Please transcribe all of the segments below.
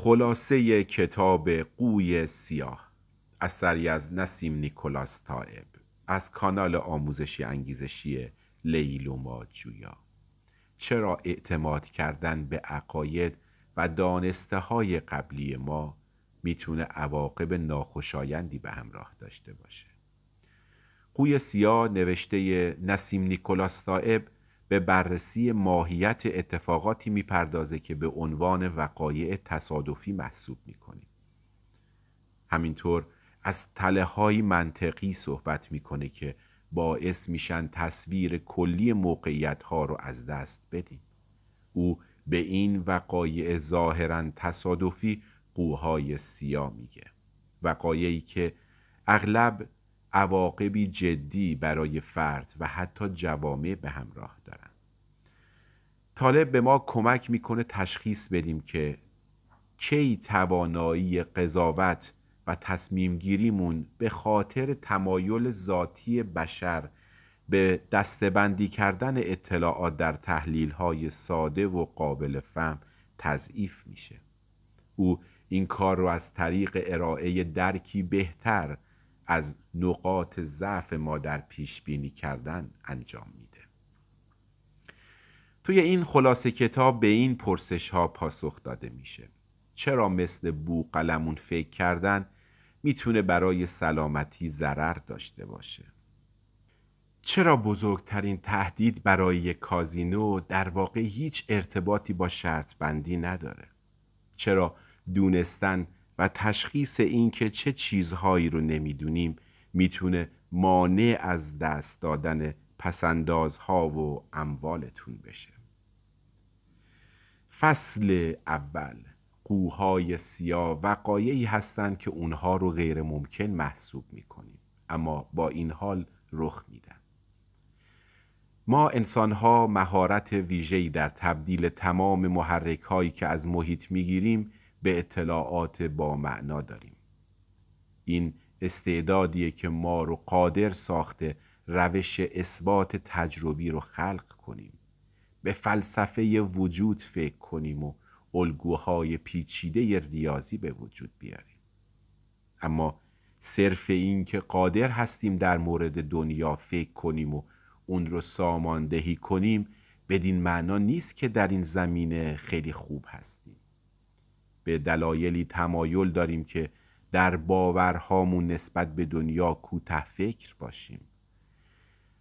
خلاصه کتاب قوی سیاه اثری از نسیم نیکولاس تائب از کانال آموزشی انگیزشی لیلوما جویا چرا اعتماد کردن به عقاید و دانسته های قبلی ما میتونه عواقب ناخوشایندی به همراه داشته باشه قوی سیاه نوشته نسیم نیکولاس تائب به بررسی ماهیت اتفاقاتی میپردازه که به عنوان وقایع تصادفی محسوب میکنیم همینطور از تله های منطقی صحبت میکنه که باعث میشن تصویر کلی موقعیت ها رو از دست بدیم او به این وقایع ظاهرا تصادفی قوهای سیاه میگه وقایعی که اغلب عواقبی جدی برای فرد و حتی جوامع به همراه دارند طالب به ما کمک میکنه تشخیص بدیم که کی توانایی قضاوت و تصمیم گیریمون به خاطر تمایل ذاتی بشر به دستبندی کردن اطلاعات در تحلیل های ساده و قابل فهم تضعیف میشه او این کار رو از طریق ارائه درکی بهتر از نقاط ضعف ما در پیش بینی کردن انجام میده توی این خلاصه کتاب به این پرسش ها پاسخ داده میشه چرا مثل بو قلمون فکر کردن میتونه برای سلامتی ضرر داشته باشه چرا بزرگترین تهدید برای کازینو در واقع هیچ ارتباطی با شرط بندی نداره چرا دونستن و تشخیص اینکه چه چیزهایی رو نمیدونیم میتونه مانع از دست دادن پسندازها و اموالتون بشه فصل اول قوهای سیاه وقایعی هستند که اونها رو غیر ممکن محسوب میکنیم اما با این حال رخ میدن ما انسانها مهارت ویژه‌ای در تبدیل تمام محرک که از محیط میگیریم به اطلاعات با معنا داریم این استعدادیه که ما رو قادر ساخته روش اثبات تجربی رو خلق کنیم به فلسفه وجود فکر کنیم و الگوهای پیچیده ریاضی به وجود بیاریم اما صرف این که قادر هستیم در مورد دنیا فکر کنیم و اون رو ساماندهی کنیم بدین معنا نیست که در این زمینه خیلی خوب هستیم به دلایلی تمایل داریم که در باورهامون نسبت به دنیا کوته فکر باشیم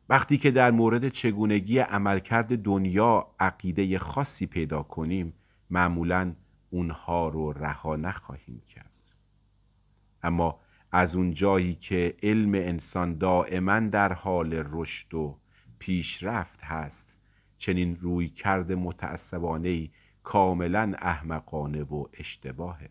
وقتی که در مورد چگونگی عملکرد دنیا عقیده خاصی پیدا کنیم معمولا اونها رو رها نخواهیم کرد اما از اون جایی که علم انسان دائما در حال رشد و پیشرفت هست چنین روی کرد متعصبانه کاملا احمقانه و اشتباهه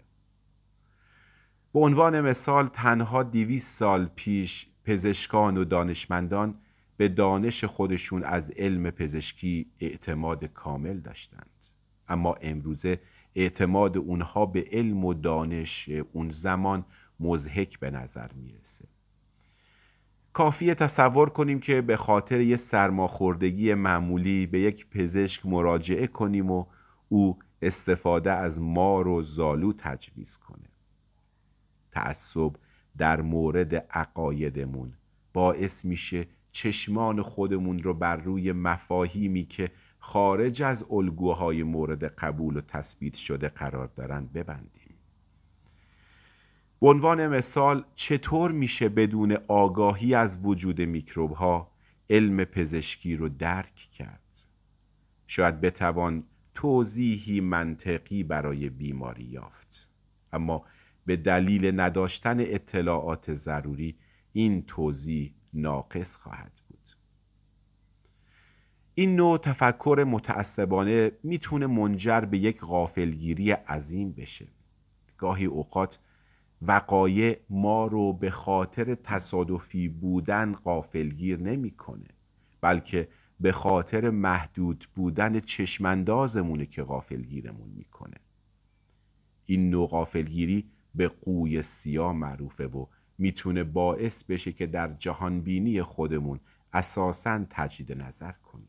به عنوان مثال تنها دیویس سال پیش پزشکان و دانشمندان به دانش خودشون از علم پزشکی اعتماد کامل داشتند اما امروزه اعتماد اونها به علم و دانش اون زمان مزهک به نظر میرسه کافیه تصور کنیم که به خاطر یه سرماخوردگی معمولی به یک پزشک مراجعه کنیم و او استفاده از مار و زالو تجویز کنه تعصب در مورد عقایدمون باعث میشه چشمان خودمون رو بر روی مفاهیمی که خارج از الگوهای مورد قبول و تثبیت شده قرار دارن ببندیم به عنوان مثال چطور میشه بدون آگاهی از وجود میکروب ها علم پزشکی رو درک کرد شاید بتوان توضیحی منطقی برای بیماری یافت اما به دلیل نداشتن اطلاعات ضروری این توضیح ناقص خواهد بود این نوع تفکر متعصبانه میتونه منجر به یک غافلگیری عظیم بشه گاهی اوقات وقایع ما رو به خاطر تصادفی بودن غافلگیر نمیکنه بلکه به خاطر محدود بودن چشمندازمونه که غافلگیرمون میکنه این نوع غافلگیری به قوی سیاه معروفه و میتونه باعث بشه که در جهانبینی خودمون اساسا تجدید نظر کنیم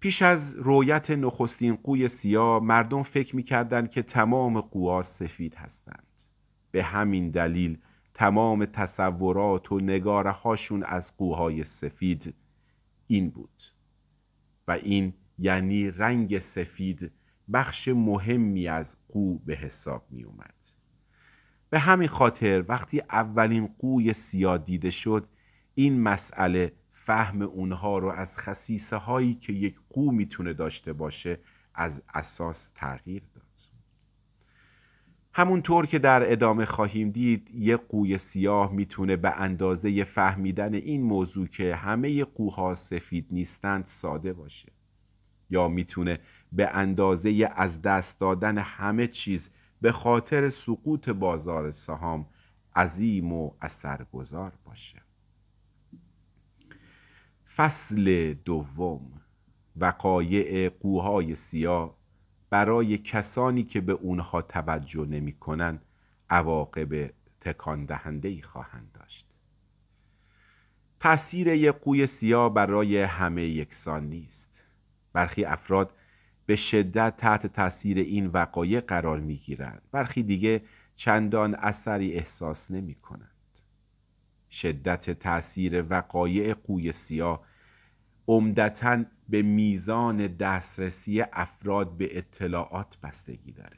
پیش از رویت نخستین قوی سیاه مردم فکر میکردند که تمام قوا سفید هستند به همین دلیل تمام تصورات و نگاره هاشون از قوهای سفید این بود و این یعنی رنگ سفید بخش مهمی از قو به حساب می اومد به همین خاطر وقتی اولین قوی سیاه دیده شد این مسئله فهم اونها رو از خصیصه هایی که یک قو میتونه داشته باشه از اساس تغییر همونطور که در ادامه خواهیم دید یک قوی سیاه میتونه به اندازه فهمیدن این موضوع که همه قوها سفید نیستند ساده باشه یا میتونه به اندازه از دست دادن همه چیز به خاطر سقوط بازار سهام عظیم و اثرگذار باشه فصل دوم وقایع قوهای سیاه برای کسانی که به اونها توجه نمی کنن عواقب تکان دهنده ای خواهند داشت تاثیر یک قوی سیاه برای همه یکسان نیست برخی افراد به شدت تحت تاثیر این وقایع قرار می گیرند برخی دیگه چندان اثری احساس نمی کنند شدت تاثیر وقایع قوی سیاه عمدتا به میزان دسترسی افراد به اطلاعات بستگی داره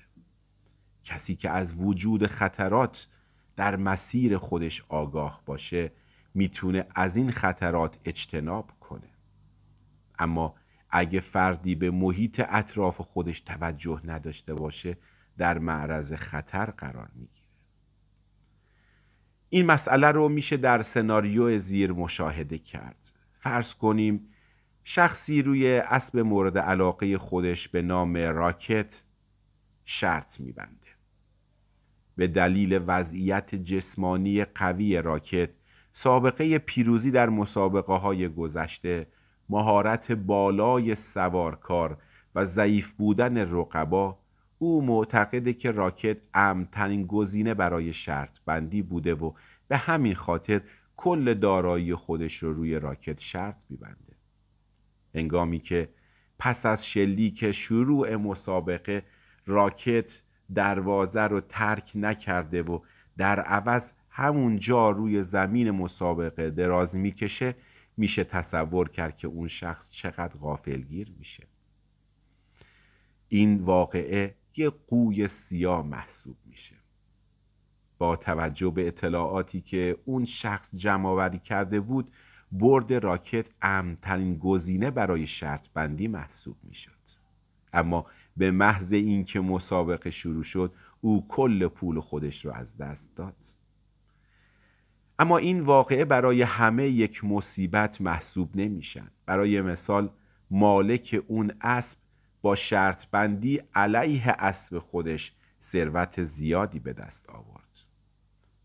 کسی که از وجود خطرات در مسیر خودش آگاه باشه میتونه از این خطرات اجتناب کنه اما اگه فردی به محیط اطراف خودش توجه نداشته باشه در معرض خطر قرار میگیره این مسئله رو میشه در سناریو زیر مشاهده کرد فرض کنیم شخصی روی اسب مورد علاقه خودش به نام راکت شرط میبنده به دلیل وضعیت جسمانی قوی راکت سابقه پیروزی در مسابقه های گذشته مهارت بالای سوارکار و ضعیف بودن رقبا او معتقده که راکت امترین گزینه برای شرط بندی بوده و به همین خاطر کل دارایی خودش رو روی راکت شرط میبنده هنگامی که پس از شلیک شروع مسابقه راکت دروازه رو ترک نکرده و در عوض همون جا روی زمین مسابقه دراز میکشه میشه تصور کرد که اون شخص چقدر غافلگیر میشه این واقعه یه قوی سیاه محسوب میشه با توجه به اطلاعاتی که اون شخص جمعآوری کرده بود برد راکت امترین گزینه برای شرط بندی محسوب می شد. اما به محض اینکه مسابقه شروع شد او کل پول خودش را از دست داد اما این واقعه برای همه یک مصیبت محسوب نمیشن برای مثال مالک اون اسب با شرط بندی علیه اسب خودش ثروت زیادی به دست آورد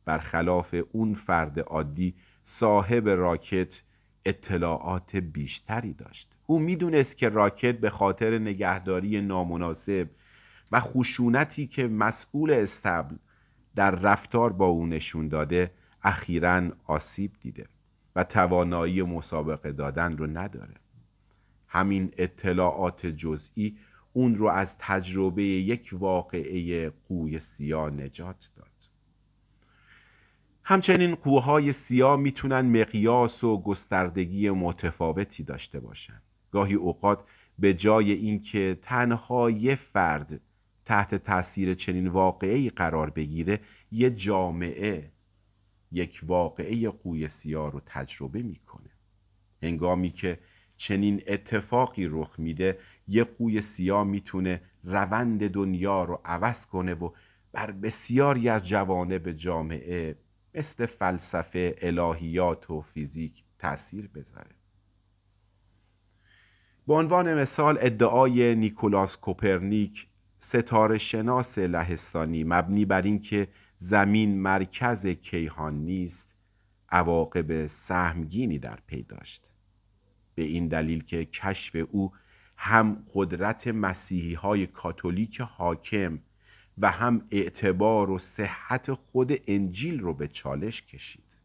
برخلاف اون فرد عادی صاحب راکت اطلاعات بیشتری داشت او میدونست که راکت به خاطر نگهداری نامناسب و خشونتی که مسئول استبل در رفتار با او نشون داده اخیرا آسیب دیده و توانایی مسابقه دادن رو نداره همین اطلاعات جزئی اون رو از تجربه یک واقعه قوی سیا نجات داد همچنین های سیاه میتونن مقیاس و گستردگی متفاوتی داشته باشند. گاهی اوقات به جای اینکه تنها یه فرد تحت تاثیر چنین واقعی قرار بگیره یه جامعه یک واقعه قوی سیاه رو تجربه میکنه هنگامی که چنین اتفاقی رخ میده یه قوی سیاه میتونه روند دنیا رو عوض کنه و بر بسیاری از جوانب جامعه مثل فلسفه الهیات و فیزیک تاثیر بذاره به عنوان مثال ادعای نیکولاس کوپرنیک ستاره شناس لهستانی مبنی بر اینکه زمین مرکز کیهان نیست عواقب سهمگینی در پی داشت به این دلیل که کشف او هم قدرت مسیحی های کاتولیک حاکم و هم اعتبار و صحت خود انجیل رو به چالش کشید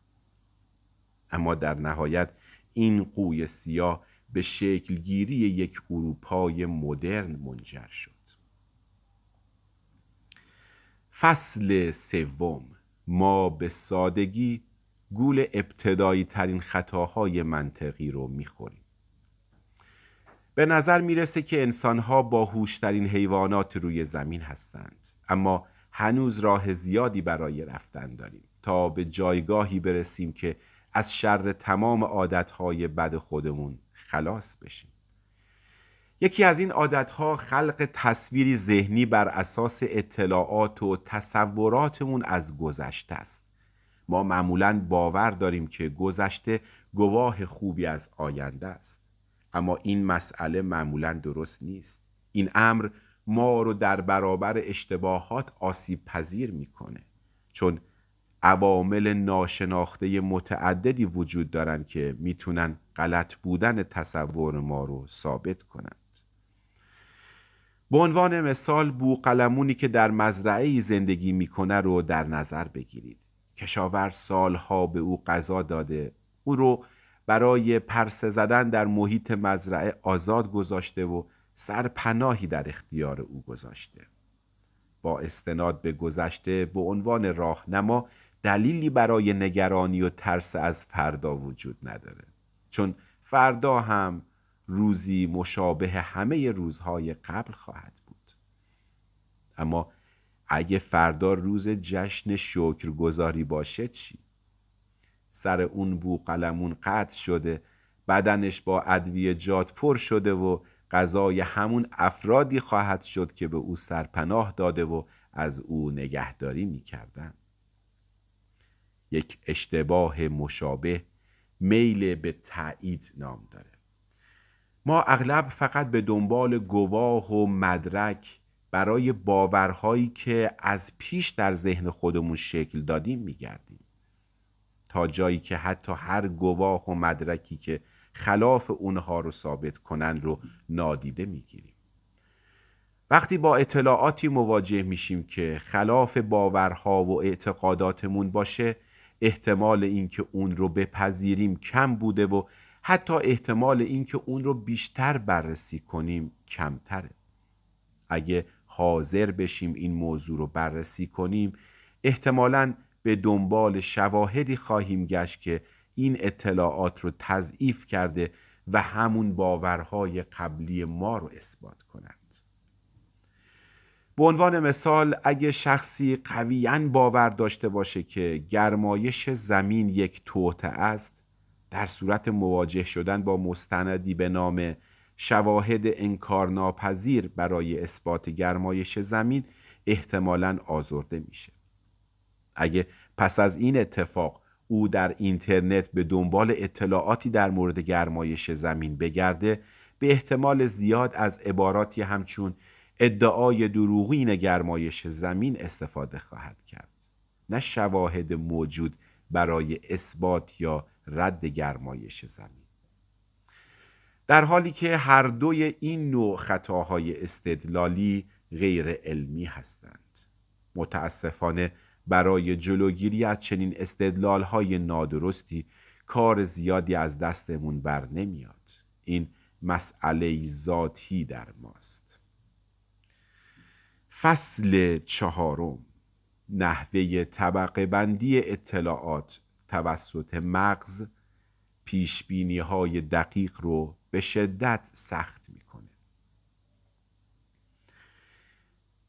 اما در نهایت این قوی سیاه به شکلگیری یک اروپای مدرن منجر شد فصل سوم ما به سادگی گول ابتدایی ترین خطاهای منطقی رو میخوریم به نظر میرسه که انسانها با هوشترین حیوانات روی زمین هستند اما هنوز راه زیادی برای رفتن داریم تا به جایگاهی برسیم که از شر تمام عادتهای بد خودمون خلاص بشیم یکی از این عادتها خلق تصویری ذهنی بر اساس اطلاعات و تصوراتمون از گذشته است ما معمولا باور داریم که گذشته گواه خوبی از آینده است اما این مسئله معمولا درست نیست این امر ما رو در برابر اشتباهات آسیب پذیر میکنه چون عوامل ناشناخته متعددی وجود دارند که میتونن غلط بودن تصور ما رو ثابت کنند به عنوان مثال بوقلمونی که در مزرعه زندگی میکنه رو در نظر بگیرید کشاور سالها به او غذا داده او رو برای پرسه زدن در محیط مزرعه آزاد گذاشته و سرپناهی در اختیار او گذاشته با استناد به گذشته به عنوان راهنما دلیلی برای نگرانی و ترس از فردا وجود نداره چون فردا هم روزی مشابه همه روزهای قبل خواهد بود اما اگه فردا روز جشن شکرگزاری باشه چی؟ سر اون بو قلمون قطع شده بدنش با ادویه جات پر شده و غذای همون افرادی خواهد شد که به او سرپناه داده و از او نگهداری می یک اشتباه مشابه میل به تایید نام داره ما اغلب فقط به دنبال گواه و مدرک برای باورهایی که از پیش در ذهن خودمون شکل دادیم گردیم تا جایی که حتی هر گواه و مدرکی که خلاف اونها رو ثابت کنن رو نادیده میگیریم وقتی با اطلاعاتی مواجه میشیم که خلاف باورها و اعتقاداتمون باشه احتمال اینکه اون رو بپذیریم کم بوده و حتی احتمال اینکه اون رو بیشتر بررسی کنیم کمتره اگه حاضر بشیم این موضوع رو بررسی کنیم احتمالا به دنبال شواهدی خواهیم گشت که این اطلاعات رو تضعیف کرده و همون باورهای قبلی ما رو اثبات کنند به عنوان مثال اگه شخصی قویا باور داشته باشه که گرمایش زمین یک توته است در صورت مواجه شدن با مستندی به نام شواهد انکارناپذیر برای اثبات گرمایش زمین احتمالا آزرده میشه اگه پس از این اتفاق او در اینترنت به دنبال اطلاعاتی در مورد گرمایش زمین بگرده به احتمال زیاد از عباراتی همچون ادعای دروغین گرمایش زمین استفاده خواهد کرد نه شواهد موجود برای اثبات یا رد گرمایش زمین در حالی که هر دوی این نوع خطاهای استدلالی غیر علمی هستند متاسفانه برای جلوگیری از چنین های نادرستی کار زیادی از دستمون بر نمیاد این مسئله ذاتی در ماست فصل چهارم نحوه طبقه بندی اطلاعات توسط مغز پیش های دقیق رو به شدت سخت میکنه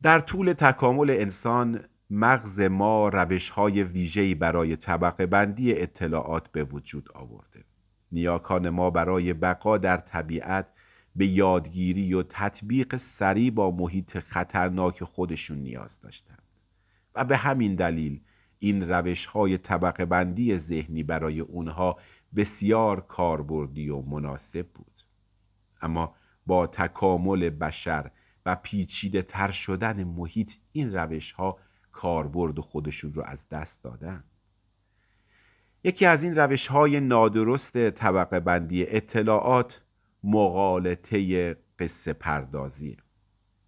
در طول تکامل انسان مغز ما روش های ویژه‌ای برای طبقه بندی اطلاعات به وجود آورده. نیاکان ما برای بقا در طبیعت به یادگیری و تطبیق سریع با محیط خطرناک خودشون نیاز داشتند و به همین دلیل این روش های طبقه بندی ذهنی برای اونها بسیار کاربردی و مناسب بود اما با تکامل بشر و پیچیده تر شدن محیط این روش ها کاربرد خودشون رو از دست دادن یکی از این روش های نادرست طبقه بندی اطلاعات مغالطه قصه پردازی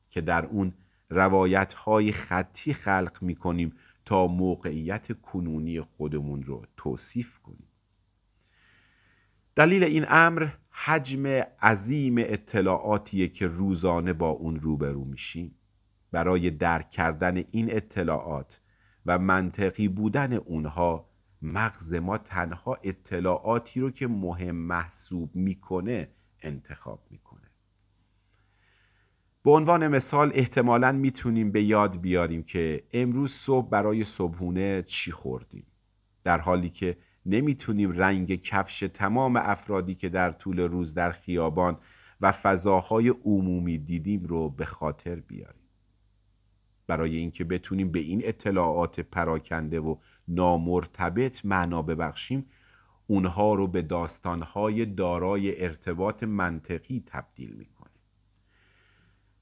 که در اون روایت های خطی خلق می کنیم تا موقعیت کنونی خودمون رو توصیف کنیم دلیل این امر حجم عظیم اطلاعاتیه که روزانه با اون روبرو میشیم برای درک کردن این اطلاعات و منطقی بودن اونها مغز ما تنها اطلاعاتی رو که مهم محسوب میکنه انتخاب میکنه به عنوان مثال احتمالا میتونیم به یاد بیاریم که امروز صبح برای صبحونه چی خوردیم در حالی که نمیتونیم رنگ کفش تمام افرادی که در طول روز در خیابان و فضاهای عمومی دیدیم رو به خاطر بیاریم برای اینکه بتونیم به این اطلاعات پراکنده و نامرتبط معنا ببخشیم اونها رو به داستانهای دارای ارتباط منطقی تبدیل میکنه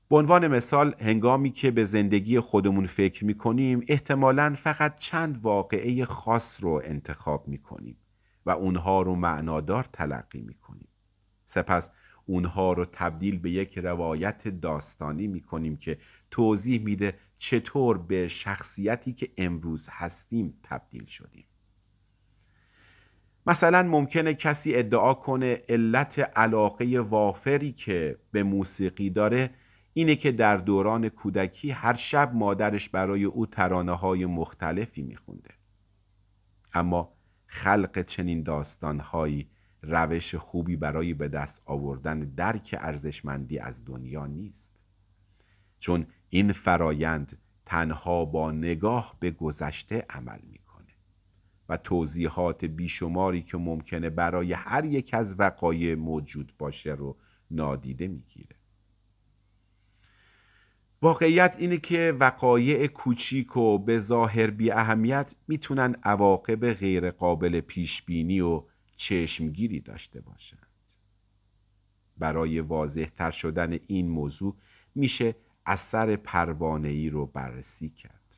به عنوان مثال هنگامی که به زندگی خودمون فکر میکنیم احتمالا فقط چند واقعه خاص رو انتخاب میکنیم و اونها رو معنادار تلقی میکنیم سپس اونها رو تبدیل به یک روایت داستانی میکنیم که توضیح میده چطور به شخصیتی که امروز هستیم تبدیل شدیم مثلا ممکنه کسی ادعا کنه علت علاقه وافری که به موسیقی داره اینه که در دوران کودکی هر شب مادرش برای او ترانه های مختلفی میخونده اما خلق چنین داستانهایی روش خوبی برای به دست آوردن درک ارزشمندی از دنیا نیست چون این فرایند تنها با نگاه به گذشته عمل میکنه و توضیحات بیشماری که ممکنه برای هر یک از وقایع موجود باشه رو نادیده میگیره واقعیت اینه که وقایع کوچیک و به ظاهر بی اهمیت میتونن عواقب غیرقابل پیش بینی و چشمگیری داشته باشند برای واضحتر شدن این موضوع میشه اثر پروانه ای رو بررسی کرد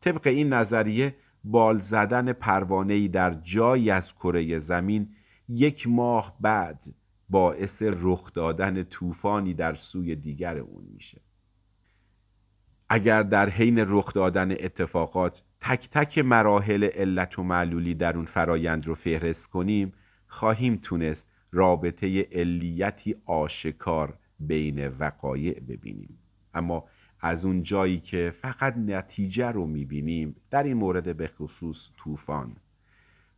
طبق این نظریه بال زدن پروانه ای در جایی از کره زمین یک ماه بعد باعث رخ دادن طوفانی در سوی دیگر اون میشه اگر در حین رخ دادن اتفاقات تک تک مراحل علت و معلولی در اون فرایند رو فهرست کنیم خواهیم تونست رابطه علیتی آشکار بین وقایع ببینیم اما از اون جایی که فقط نتیجه رو میبینیم در این مورد به خصوص طوفان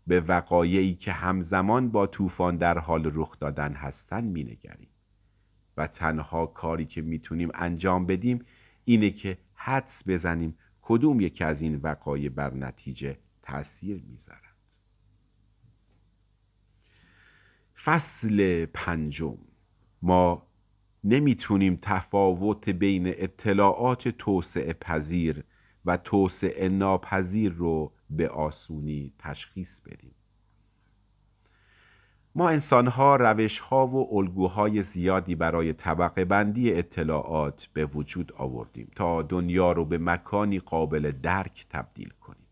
به وقایعی که همزمان با طوفان در حال رخ دادن هستند مینگریم و تنها کاری که میتونیم انجام بدیم اینه که حدس بزنیم کدوم یکی از این وقایع بر نتیجه تاثیر میذارد فصل پنجم ما نمیتونیم تفاوت بین اطلاعات توسعه پذیر و توسعه ناپذیر رو به آسونی تشخیص بدیم ما انسانها روشها و الگوهای زیادی برای طبقه بندی اطلاعات به وجود آوردیم تا دنیا رو به مکانی قابل درک تبدیل کنیم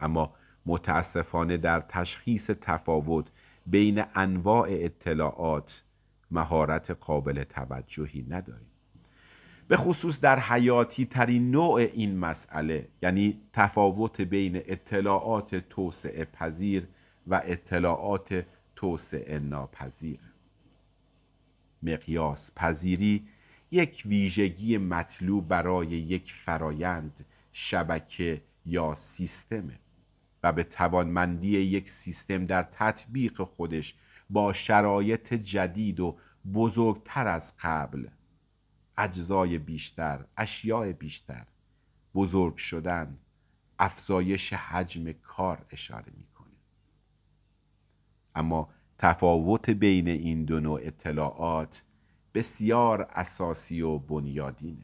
اما متاسفانه در تشخیص تفاوت بین انواع اطلاعات مهارت قابل توجهی نداریم به خصوص در حیاتی ترین نوع این مسئله یعنی تفاوت بین اطلاعات توسعه پذیر و اطلاعات توسعه ناپذیر مقیاس پذیری یک ویژگی مطلوب برای یک فرایند شبکه یا سیستمه و به توانمندی یک سیستم در تطبیق خودش با شرایط جدید و بزرگتر از قبل اجزای بیشتر اشیاء بیشتر بزرگ شدن افزایش حجم کار اشاره میکنه اما تفاوت بین این دو نوع اطلاعات بسیار اساسی و بنیادینه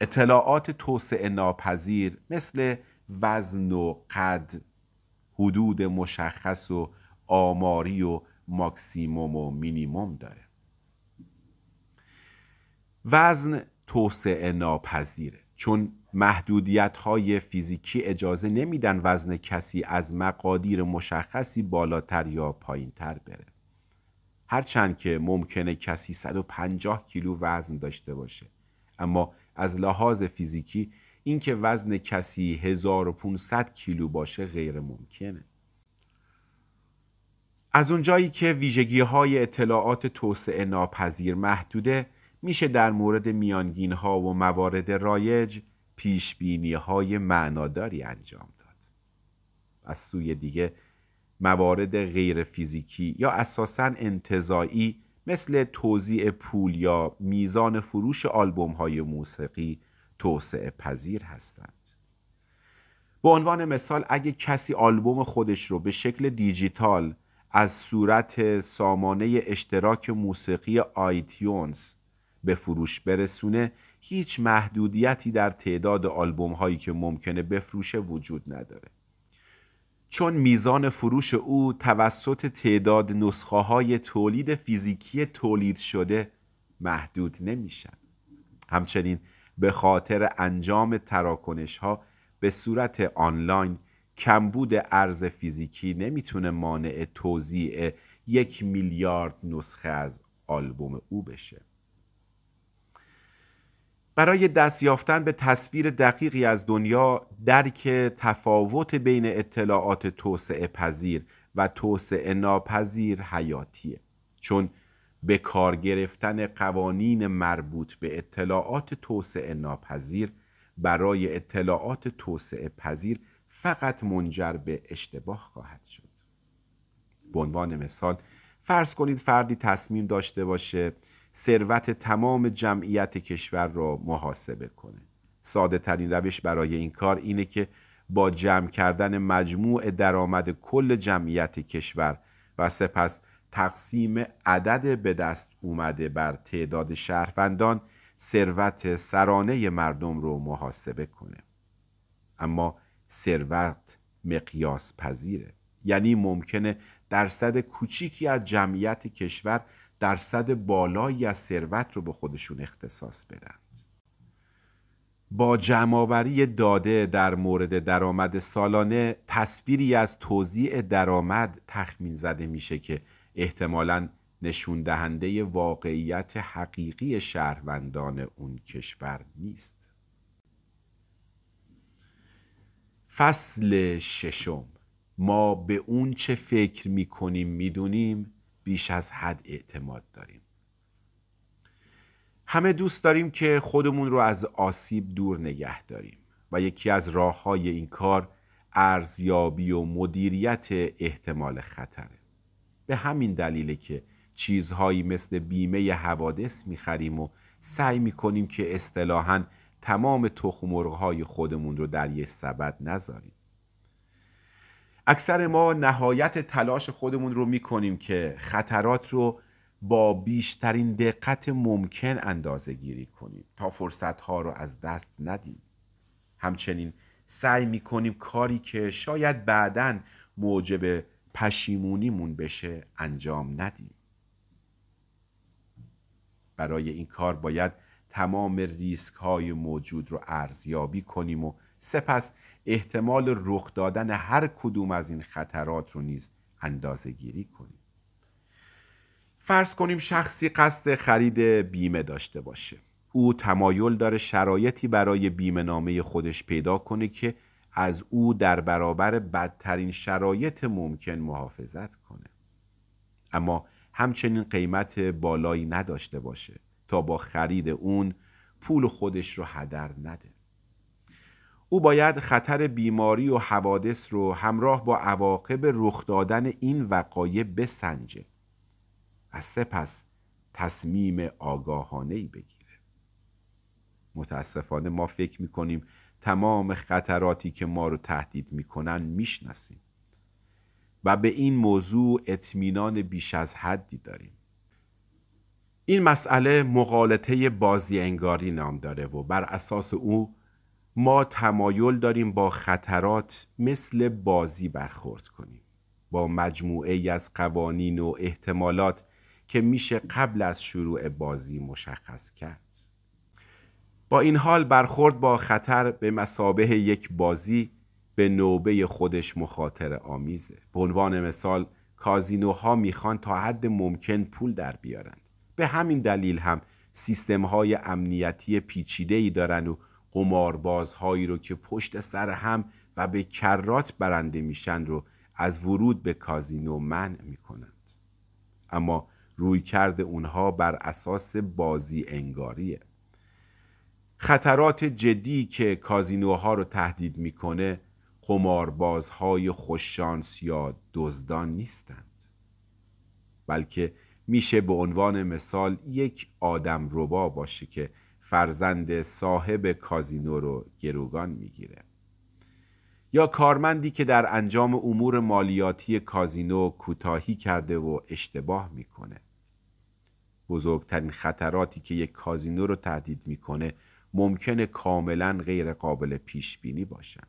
اطلاعات توسعه ناپذیر مثل وزن و قد حدود مشخص و آماری و ماکسیموم و مینیموم داره وزن توسعه ناپذیره چون محدودیت های فیزیکی اجازه نمیدن وزن کسی از مقادیر مشخصی بالاتر یا پایینتر بره هرچند که ممکنه کسی 150 کیلو وزن داشته باشه اما از لحاظ فیزیکی اینکه وزن کسی 1500 کیلو باشه غیر ممکنه از اونجایی که ویژگی های اطلاعات توسعه ناپذیر محدوده میشه در مورد میانگین ها و موارد رایج پیش بینی های معناداری انجام داد از سوی دیگه موارد غیر فیزیکی یا اساسا انتظایی مثل توزیع پول یا میزان فروش آلبوم های موسیقی توسعه پذیر هستند به عنوان مثال اگه کسی آلبوم خودش رو به شکل دیجیتال از صورت سامانه اشتراک موسیقی آیتیونز به فروش برسونه هیچ محدودیتی در تعداد آلبوم هایی که ممکنه بفروشه وجود نداره چون میزان فروش او توسط تعداد نسخه های تولید فیزیکی تولید شده محدود نمیشن همچنین به خاطر انجام تراکنش ها به صورت آنلاین کمبود ارز فیزیکی نمیتونه مانع توزیع یک میلیارد نسخه از آلبوم او بشه برای دست یافتن به تصویر دقیقی از دنیا درک تفاوت بین اطلاعات توسعه پذیر و توسعه ناپذیر حیاتیه چون به کار گرفتن قوانین مربوط به اطلاعات توسعه ناپذیر برای اطلاعات توسعه پذیر فقط منجر به اشتباه خواهد شد به عنوان مثال فرض کنید فردی تصمیم داشته باشه ثروت تمام جمعیت کشور را محاسبه کنه ساده ترین روش برای این کار اینه که با جمع کردن مجموع درآمد کل جمعیت کشور و سپس تقسیم عدد به دست اومده بر تعداد شهروندان ثروت سرانه مردم رو محاسبه کنه اما ثروت مقیاس پذیره یعنی ممکنه درصد کوچیکی از جمعیت کشور درصد بالایی از ثروت رو به خودشون اختصاص بدن با جمعآوری داده در مورد درآمد سالانه تصویری از توزیع درآمد تخمین زده میشه که احتمالا نشون دهنده واقعیت حقیقی شهروندان اون کشور نیست فصل ششم ما به اون چه فکر می کنیم می دونیم بیش از حد اعتماد داریم همه دوست داریم که خودمون رو از آسیب دور نگه داریم و یکی از راه های این کار ارزیابی و مدیریت احتمال خطره به همین دلیله که چیزهایی مثل بیمه حوادث میخریم و سعی میکنیم که اصطلاحاً تمام تخم های خودمون رو در یه سبد نذاریم اکثر ما نهایت تلاش خودمون رو میکنیم که خطرات رو با بیشترین دقت ممکن اندازه گیری کنیم تا فرصت ها رو از دست ندیم همچنین سعی میکنیم کاری که شاید بعدا موجب پشیمونیمون بشه انجام ندیم برای این کار باید تمام ریسک های موجود رو ارزیابی کنیم و سپس احتمال رخ دادن هر کدوم از این خطرات رو نیز اندازه گیری کنیم فرض کنیم شخصی قصد خرید بیمه داشته باشه او تمایل داره شرایطی برای بیمه نامه خودش پیدا کنه که از او در برابر بدترین شرایط ممکن محافظت کنه اما همچنین قیمت بالایی نداشته باشه تا با خرید اون پول خودش رو هدر نده او باید خطر بیماری و حوادث رو همراه با عواقب رخ دادن این وقایع بسنجه و سپس تصمیم آگاهانه ای بگیره متاسفانه ما فکر میکنیم تمام خطراتی که ما رو تهدید میکنن میشناسیم و به این موضوع اطمینان بیش از حدی داریم این مسئله مقالطه بازی انگاری نام داره و بر اساس او ما تمایل داریم با خطرات مثل بازی برخورد کنیم با مجموعه ای از قوانین و احتمالات که میشه قبل از شروع بازی مشخص کرد با این حال برخورد با خطر به مسابه یک بازی به نوبه خودش مخاطر آمیزه به عنوان مثال کازینوها میخوان تا حد ممکن پول در بیارن به همین دلیل هم سیستم های امنیتی پیچیده ای دارن و قماربازهایی رو که پشت سر هم و به کرات برنده میشن رو از ورود به کازینو منع میکنند اما روی کرد اونها بر اساس بازی انگاریه خطرات جدی که کازینوها رو تهدید میکنه قماربازهای خوششانس یا دزدان نیستند بلکه میشه به عنوان مثال یک آدم ربا باشه که فرزند صاحب کازینو رو گروگان میگیره یا کارمندی که در انجام امور مالیاتی کازینو کوتاهی کرده و اشتباه میکنه بزرگترین خطراتی که یک کازینو رو تهدید میکنه ممکنه کاملا غیر قابل پیش بینی باشن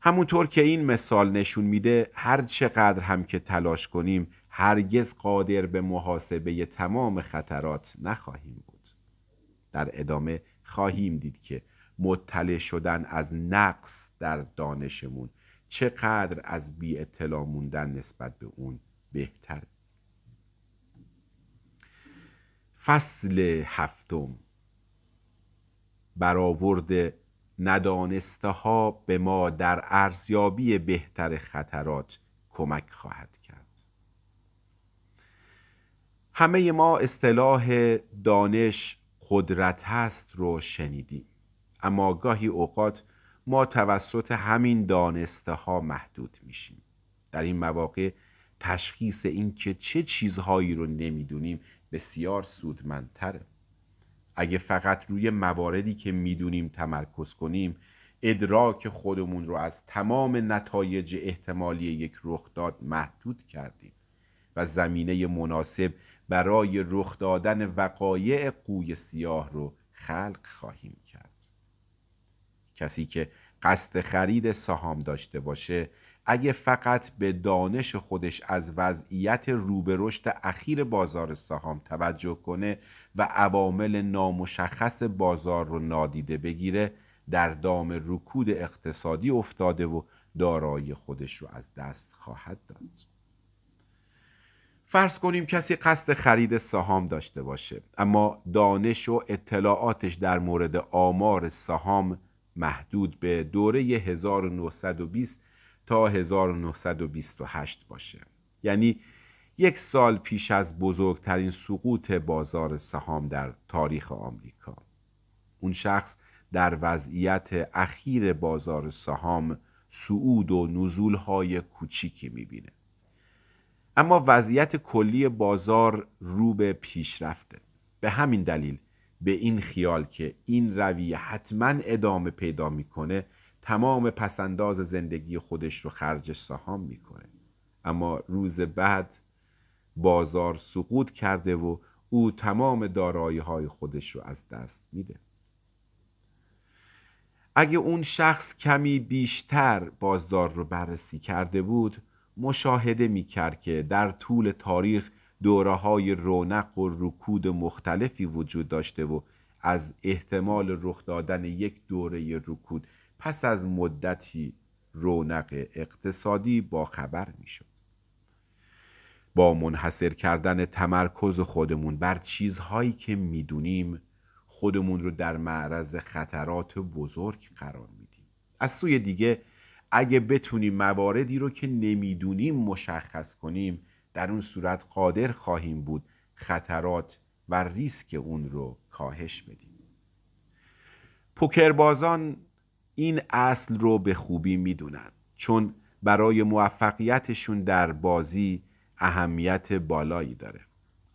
همونطور که این مثال نشون میده هر چقدر هم که تلاش کنیم هرگز قادر به محاسبه تمام خطرات نخواهیم بود در ادامه خواهیم دید که مطلع شدن از نقص در دانشمون چقدر از بی اطلاع موندن نسبت به اون بهتر فصل هفتم برآورد ندانسته ها به ما در ارزیابی بهتر خطرات کمک خواهد کرد همه ما اصطلاح دانش قدرت هست رو شنیدیم اما گاهی اوقات ما توسط همین دانسته ها محدود میشیم در این مواقع تشخیص اینکه چه چیزهایی رو نمیدونیم بسیار سودمندتره اگه فقط روی مواردی که میدونیم تمرکز کنیم ادراک خودمون رو از تمام نتایج احتمالی یک رخداد محدود کردیم و زمینه مناسب برای رخ دادن وقایع قوی سیاه رو خلق خواهیم کرد کسی که قصد خرید سهام داشته باشه اگه فقط به دانش خودش از وضعیت روبرشت اخیر بازار سهام توجه کنه و عوامل نامشخص بازار رو نادیده بگیره در دام رکود اقتصادی افتاده و دارایی خودش رو از دست خواهد داد فرض کنیم کسی قصد خرید سهام داشته باشه اما دانش و اطلاعاتش در مورد آمار سهام محدود به دوره 1920 تا 1928 باشه یعنی یک سال پیش از بزرگترین سقوط بازار سهام در تاریخ آمریکا اون شخص در وضعیت اخیر بازار سهام صعود و نزول های کوچیکی میبینه اما وضعیت کلی بازار رو به پیش به همین دلیل به این خیال که این رویه حتما ادامه پیدا میکنه تمام پسنداز زندگی خودش رو خرج سهام میکنه اما روز بعد بازار سقوط کرده و او تمام دارایی های خودش رو از دست میده اگه اون شخص کمی بیشتر بازدار رو بررسی کرده بود مشاهده می کرد که در طول تاریخ دوره های رونق و رکود مختلفی وجود داشته و از احتمال رخ دادن یک دوره رکود پس از مدتی رونق اقتصادی با خبر می با منحصر کردن تمرکز خودمون بر چیزهایی که میدونیم خودمون رو در معرض خطرات بزرگ قرار میدیم از سوی دیگه اگه بتونیم مواردی رو که نمیدونیم مشخص کنیم در اون صورت قادر خواهیم بود خطرات و ریسک اون رو کاهش بدیم پوکربازان این اصل رو به خوبی میدونن چون برای موفقیتشون در بازی اهمیت بالایی داره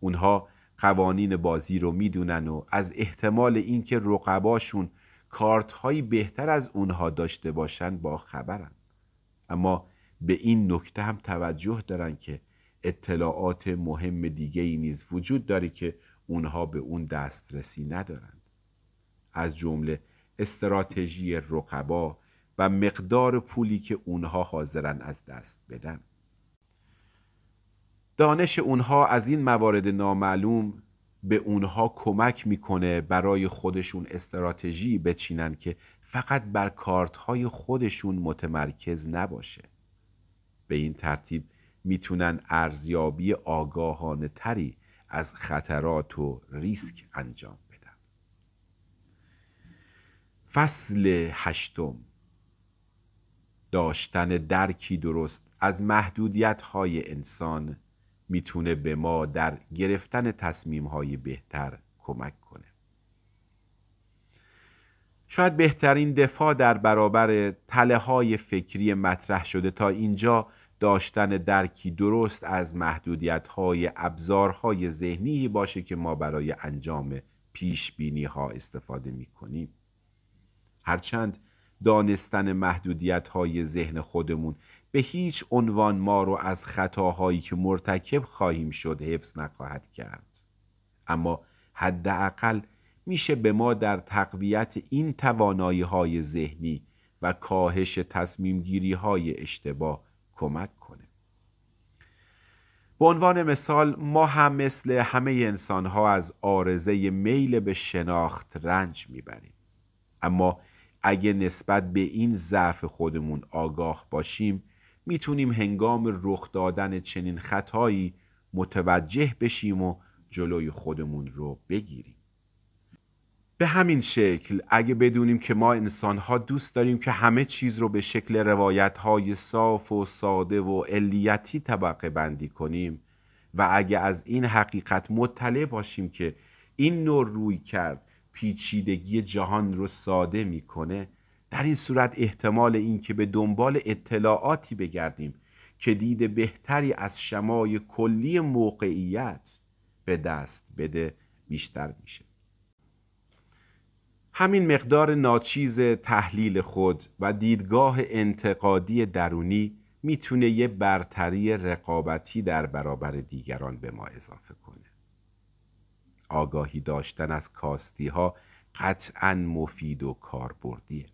اونها قوانین بازی رو میدونن و از احتمال اینکه رقباشون کارت هایی بهتر از اونها داشته باشند با خبرن اما به این نکته هم توجه دارن که اطلاعات مهم دیگه ای نیز وجود داره که اونها به اون دسترسی ندارند از جمله استراتژی رقبا و مقدار پولی که اونها حاضرن از دست بدن دانش اونها از این موارد نامعلوم به اونها کمک میکنه برای خودشون استراتژی بچینن که فقط بر کارت های خودشون متمرکز نباشه به این ترتیب میتونن ارزیابی آگاهانه تری از خطرات و ریسک انجام بدن فصل هشتم داشتن درکی درست از محدودیت های انسان میتونه به ما در گرفتن تصمیم های بهتر کمک کنه شاید بهترین دفاع در برابر تله های فکری مطرح شده تا اینجا داشتن درکی درست از محدودیت های ابزارهای ذهنی باشه که ما برای انجام پیش بینی ها استفاده می کنیم هرچند دانستن محدودیت های ذهن خودمون به هیچ عنوان ما رو از خطاهایی که مرتکب خواهیم شد حفظ نخواهد کرد اما حداقل میشه به ما در تقویت این توانایی های ذهنی و کاهش تصمیم های اشتباه کمک کنه به عنوان مثال ما هم مثل همه انسان ها از آرزه میل به شناخت رنج میبریم اما اگه نسبت به این ضعف خودمون آگاه باشیم میتونیم هنگام رخ دادن چنین خطایی متوجه بشیم و جلوی خودمون رو بگیریم به همین شکل اگه بدونیم که ما انسانها دوست داریم که همه چیز رو به شکل روایت های صاف و ساده و علیتی طبقه بندی کنیم و اگه از این حقیقت مطلع باشیم که این نوع روی کرد پیچیدگی جهان رو ساده میکنه در این صورت احتمال اینکه به دنبال اطلاعاتی بگردیم که دید بهتری از شمای کلی موقعیت به دست بده بیشتر میشه همین مقدار ناچیز تحلیل خود و دیدگاه انتقادی درونی میتونه یه برتری رقابتی در برابر دیگران به ما اضافه کنه آگاهی داشتن از کاستی ها قطعا مفید و کاربردیه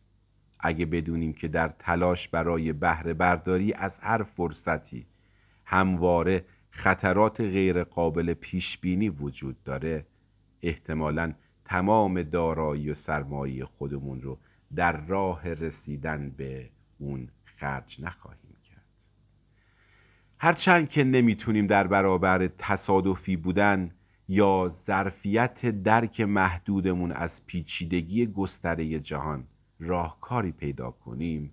اگه بدونیم که در تلاش برای بهره برداری از هر فرصتی همواره خطرات غیرقابل پیش بینی وجود داره احتمالا تمام دارایی و سرمایه خودمون رو در راه رسیدن به اون خرج نخواهیم کرد هرچند که نمیتونیم در برابر تصادفی بودن یا ظرفیت درک محدودمون از پیچیدگی گستره جهان راهکاری پیدا کنیم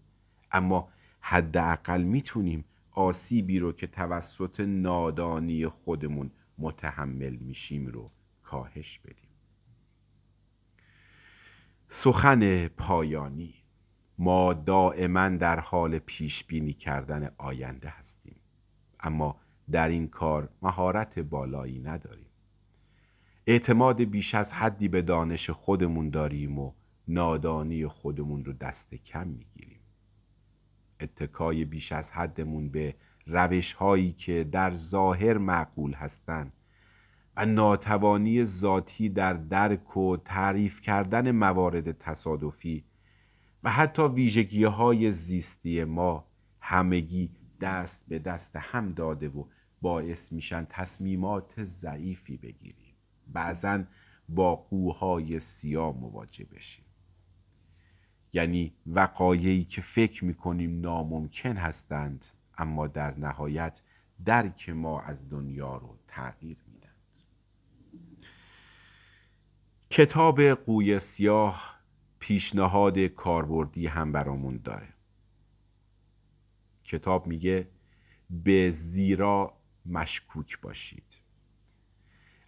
اما حداقل میتونیم آسیبی رو که توسط نادانی خودمون متحمل میشیم رو کاهش بدیم سخن پایانی ما دائما در حال پیش بینی کردن آینده هستیم اما در این کار مهارت بالایی نداریم اعتماد بیش از حدی به دانش خودمون داریم و نادانی خودمون رو دست کم میگیریم اتکای بیش از حدمون به روش هایی که در ظاهر معقول هستند و ناتوانی ذاتی در درک و تعریف کردن موارد تصادفی و حتی ویژگی های زیستی ما همگی دست به دست هم داده و باعث میشن تصمیمات ضعیفی بگیریم بعضا با قوهای سیاه مواجه بشیم یعنی وقایعی که فکر میکنیم ناممکن هستند اما در نهایت درک ما از دنیا رو تغییر میدند کتاب قوی سیاه پیشنهاد کاربردی هم برامون داره کتاب میگه به زیرا مشکوک باشید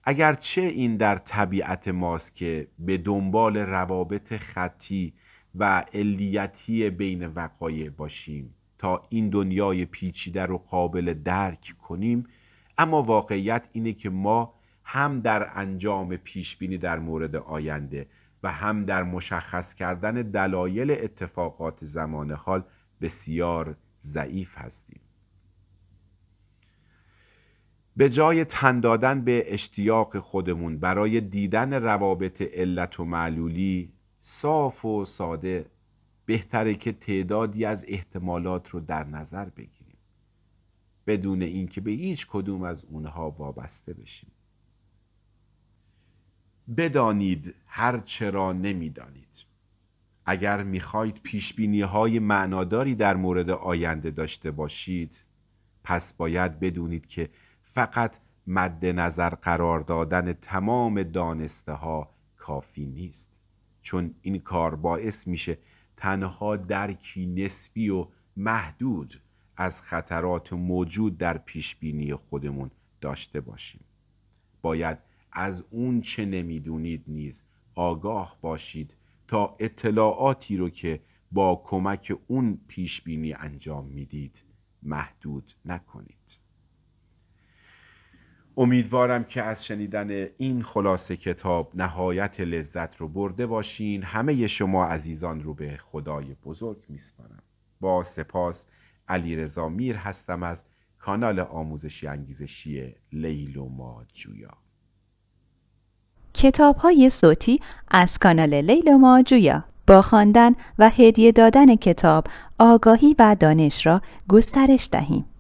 اگرچه این در طبیعت ماست که به دنبال روابط خطی و علیتی بین وقایع باشیم تا این دنیای پیچیده رو قابل درک کنیم اما واقعیت اینه که ما هم در انجام پیش بینی در مورد آینده و هم در مشخص کردن دلایل اتفاقات زمان حال بسیار ضعیف هستیم به جای تن دادن به اشتیاق خودمون برای دیدن روابط علت و معلولی صاف و ساده بهتره که تعدادی از احتمالات رو در نظر بگیریم بدون اینکه به هیچ کدوم از اونها وابسته بشیم بدانید هر چرا نمیدانید اگر میخواید پیش بینی های معناداری در مورد آینده داشته باشید پس باید بدونید که فقط مد نظر قرار دادن تمام دانسته ها کافی نیست چون این کار باعث میشه تنها درکی نسبی و محدود از خطرات موجود در پیشبینی خودمون داشته باشیم باید از اون چه نمیدونید نیز آگاه باشید تا اطلاعاتی رو که با کمک اون پیشبینی انجام میدید محدود نکنید امیدوارم که از شنیدن این خلاصه کتاب نهایت لذت رو برده باشین همه شما عزیزان رو به خدای بزرگ میسپارم با سپاس علی رضا میر هستم از کانال آموزشی انگیزشی لیل و ما جویا کتاب های صوتی از کانال لیل و ما جویا با خواندن و هدیه دادن کتاب آگاهی و دانش را گسترش دهیم